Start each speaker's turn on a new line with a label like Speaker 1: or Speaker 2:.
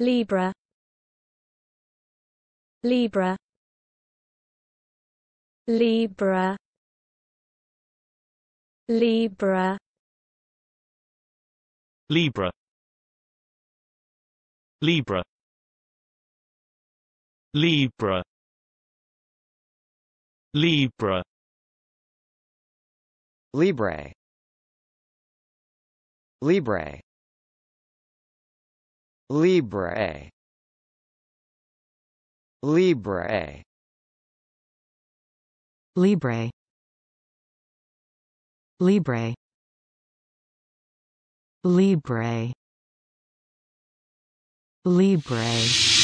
Speaker 1: Libra Libra Libra Libra Libra Libra Libra Libra Libre Libre Libre. Libre. Libre. Libre. Libre. Libre.